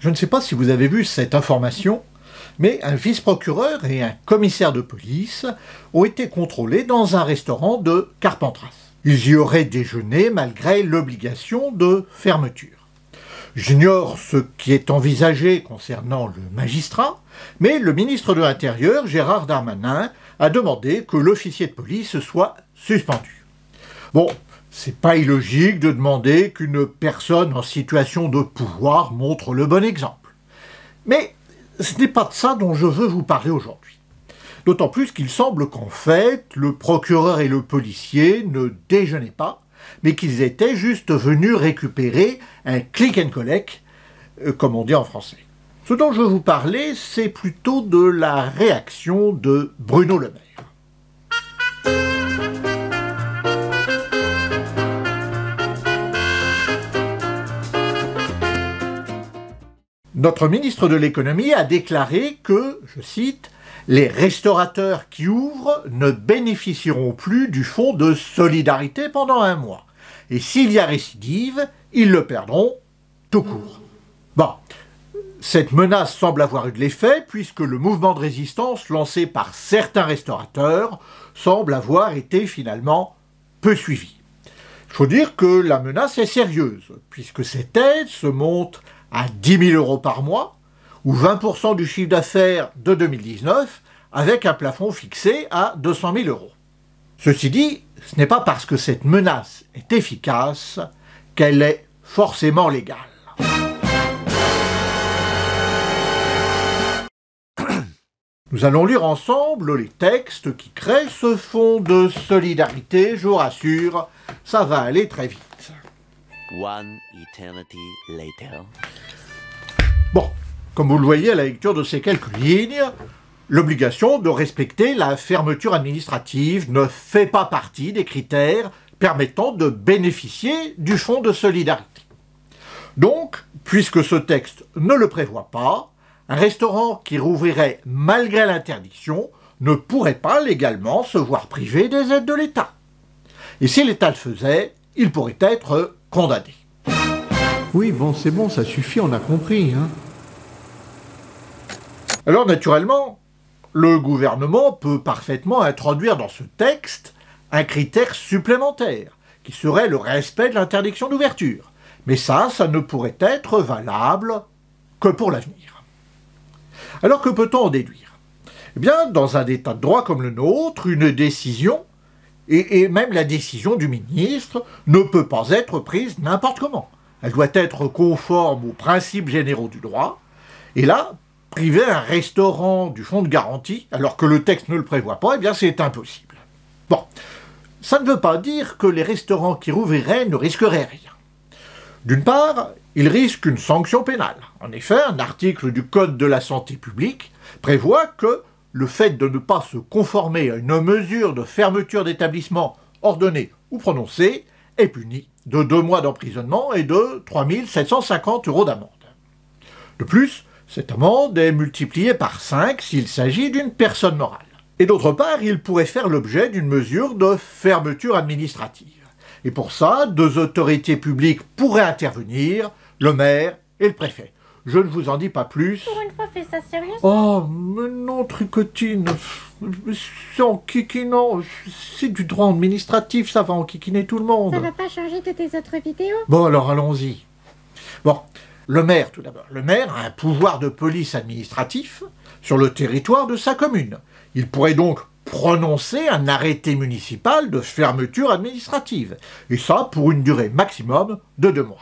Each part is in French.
Je ne sais pas si vous avez vu cette information, mais un vice-procureur et un commissaire de police ont été contrôlés dans un restaurant de Carpentras. Ils y auraient déjeuné malgré l'obligation de fermeture. J'ignore ce qui est envisagé concernant le magistrat, mais le ministre de l'Intérieur, Gérard Darmanin, a demandé que l'officier de police soit suspendu. Bon, c'est pas illogique de demander qu'une personne en situation de pouvoir montre le bon exemple. Mais ce n'est pas de ça dont je veux vous parler aujourd'hui. D'autant plus qu'il semble qu'en fait, le procureur et le policier ne déjeunaient pas, mais qu'ils étaient juste venus récupérer un click and collect, euh, comme on dit en français. Ce dont je veux vous parler, c'est plutôt de la réaction de Bruno Le Maire. notre ministre de l'économie a déclaré que, je cite, les restaurateurs qui ouvrent ne bénéficieront plus du fonds de solidarité pendant un mois. Et s'il y a récidive, ils le perdront tout court. Bon, cette menace semble avoir eu de l'effet puisque le mouvement de résistance lancé par certains restaurateurs semble avoir été finalement peu suivi. Il faut dire que la menace est sérieuse puisque cette aide se montre à 10 000 euros par mois ou 20% du chiffre d'affaires de 2019 avec un plafond fixé à 200 000 euros. Ceci dit, ce n'est pas parce que cette menace est efficace qu'elle est forcément légale. Nous allons lire ensemble les textes qui créent ce fonds de solidarité, je vous rassure, ça va aller très vite. One eternity later. Bon, comme vous le voyez à la lecture de ces quelques lignes, l'obligation de respecter la fermeture administrative ne fait pas partie des critères permettant de bénéficier du fonds de solidarité. Donc, puisque ce texte ne le prévoit pas, un restaurant qui rouvrirait malgré l'interdiction ne pourrait pas légalement se voir privé des aides de l'État. Et si l'État le faisait, il pourrait être condamné. Oui, bon, c'est bon, ça suffit, on a compris. Hein. Alors, naturellement, le gouvernement peut parfaitement introduire dans ce texte un critère supplémentaire, qui serait le respect de l'interdiction d'ouverture. Mais ça, ça ne pourrait être valable que pour l'avenir. Alors que peut-on en déduire Eh bien, dans un état de droit comme le nôtre, une décision, et même la décision du ministre, ne peut pas être prise n'importe comment elle doit être conforme aux principes généraux du droit, et là, priver un restaurant du fonds de garantie, alors que le texte ne le prévoit pas, eh bien c'est impossible. Bon, ça ne veut pas dire que les restaurants qui rouvriraient ne risqueraient rien. D'une part, ils risquent une sanction pénale. En effet, un article du Code de la santé publique prévoit que le fait de ne pas se conformer à une mesure de fermeture d'établissement ordonnée ou prononcée est puni de deux mois d'emprisonnement et de 3 750 euros d'amende. De plus, cette amende est multipliée par 5 s'il s'agit d'une personne morale. Et d'autre part, il pourrait faire l'objet d'une mesure de fermeture administrative. Et pour ça, deux autorités publiques pourraient intervenir, le maire et le préfet. Je ne vous en dis pas plus. Pour une fois, fais ça sérieux. Oh, mais non, tricotine en kikinant, c'est du droit administratif, ça va enquiquiner tout le monde. Ça va pas changer toutes tes autres vidéos Bon, alors allons-y. Bon, le maire tout d'abord. Le maire a un pouvoir de police administratif sur le territoire de sa commune. Il pourrait donc prononcer un arrêté municipal de fermeture administrative, et ça pour une durée maximum de deux mois.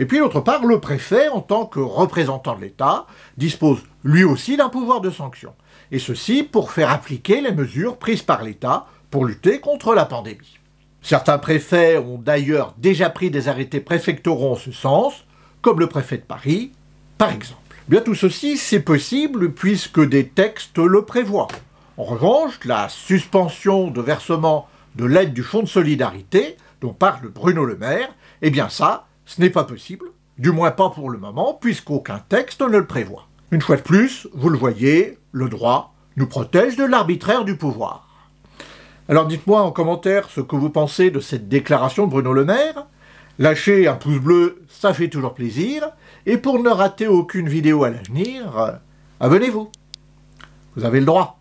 Et puis d'autre part, le préfet, en tant que représentant de l'État, dispose lui aussi d'un pouvoir de sanction. Et ceci pour faire appliquer les mesures prises par l'État pour lutter contre la pandémie. Certains préfets ont d'ailleurs déjà pris des arrêtés préfectoraux en ce sens, comme le préfet de Paris, par exemple. Eh bien tout ceci, c'est possible puisque des textes le prévoient. En revanche, la suspension de versement de l'aide du Fonds de solidarité, dont parle Bruno Le Maire, eh bien ça, ce n'est pas possible, du moins pas pour le moment, puisqu'aucun texte ne le prévoit. Une fois de plus, vous le voyez, le droit nous protège de l'arbitraire du pouvoir. Alors dites-moi en commentaire ce que vous pensez de cette déclaration de Bruno Le Maire. Lâchez un pouce bleu, ça fait toujours plaisir. Et pour ne rater aucune vidéo à l'avenir, euh, abonnez-vous. Vous avez le droit.